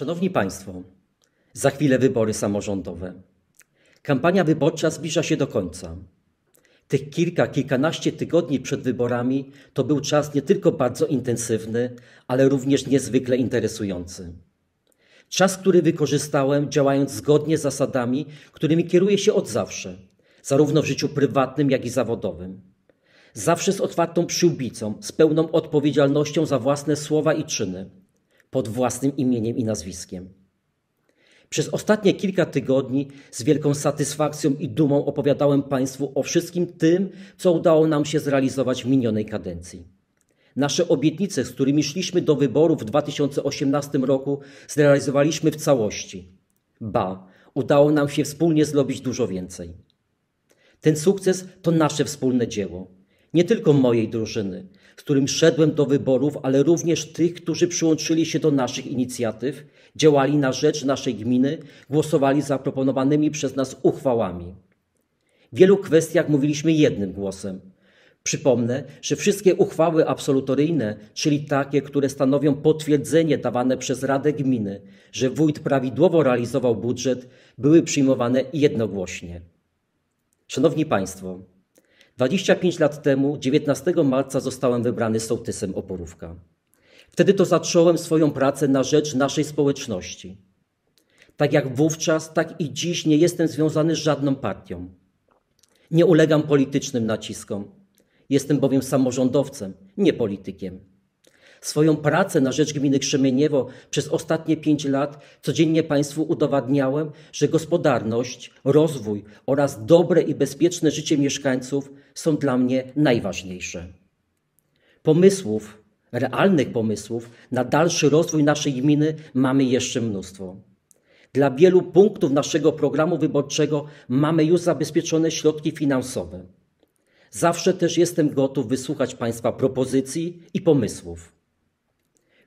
Szanowni Państwo, za chwilę wybory samorządowe. Kampania wyborcza zbliża się do końca. Tych kilka, kilkanaście tygodni przed wyborami to był czas nie tylko bardzo intensywny, ale również niezwykle interesujący. Czas, który wykorzystałem działając zgodnie z zasadami, którymi kieruję się od zawsze, zarówno w życiu prywatnym, jak i zawodowym. Zawsze z otwartą przyłbicą, z pełną odpowiedzialnością za własne słowa i czyny pod własnym imieniem i nazwiskiem. Przez ostatnie kilka tygodni z wielką satysfakcją i dumą opowiadałem Państwu o wszystkim tym, co udało nam się zrealizować w minionej kadencji. Nasze obietnice, z którymi szliśmy do wyborów w 2018 roku, zrealizowaliśmy w całości. Ba, udało nam się wspólnie zrobić dużo więcej. Ten sukces to nasze wspólne dzieło nie tylko mojej drużyny, z którym szedłem do wyborów, ale również tych, którzy przyłączyli się do naszych inicjatyw, działali na rzecz naszej gminy, głosowali za proponowanymi przez nas uchwałami. W wielu kwestiach mówiliśmy jednym głosem. Przypomnę, że wszystkie uchwały absolutoryjne, czyli takie, które stanowią potwierdzenie dawane przez Radę Gminy, że wójt prawidłowo realizował budżet, były przyjmowane jednogłośnie. Szanowni Państwo, 25 lat temu, 19 marca, zostałem wybrany sołtysem Oporówka. Wtedy to zacząłem swoją pracę na rzecz naszej społeczności. Tak jak wówczas, tak i dziś nie jestem związany z żadną partią. Nie ulegam politycznym naciskom. Jestem bowiem samorządowcem, nie politykiem. Swoją pracę na rzecz gminy Krzemieniewo przez ostatnie pięć lat codziennie Państwu udowadniałem, że gospodarność, rozwój oraz dobre i bezpieczne życie mieszkańców są dla mnie najważniejsze. Pomysłów, realnych pomysłów na dalszy rozwój naszej gminy mamy jeszcze mnóstwo. Dla wielu punktów naszego programu wyborczego mamy już zabezpieczone środki finansowe. Zawsze też jestem gotów wysłuchać Państwa propozycji i pomysłów.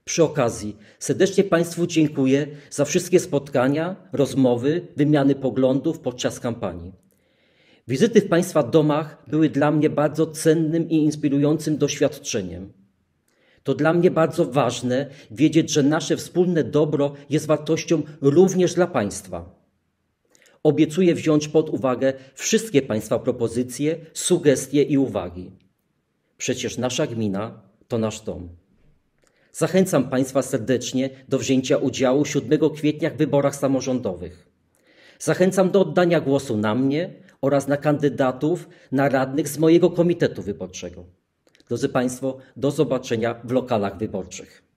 Przy okazji serdecznie Państwu dziękuję za wszystkie spotkania, rozmowy, wymiany poglądów podczas kampanii. Wizyty w Państwa domach były dla mnie bardzo cennym i inspirującym doświadczeniem. To dla mnie bardzo ważne wiedzieć, że nasze wspólne dobro jest wartością również dla Państwa. Obiecuję wziąć pod uwagę wszystkie Państwa propozycje, sugestie i uwagi. Przecież nasza gmina to nasz dom. Zachęcam Państwa serdecznie do wzięcia udziału 7 kwietnia w wyborach samorządowych. Zachęcam do oddania głosu na mnie oraz na kandydatów na radnych z mojego komitetu wyborczego. Drodzy Państwo, do zobaczenia w lokalach wyborczych.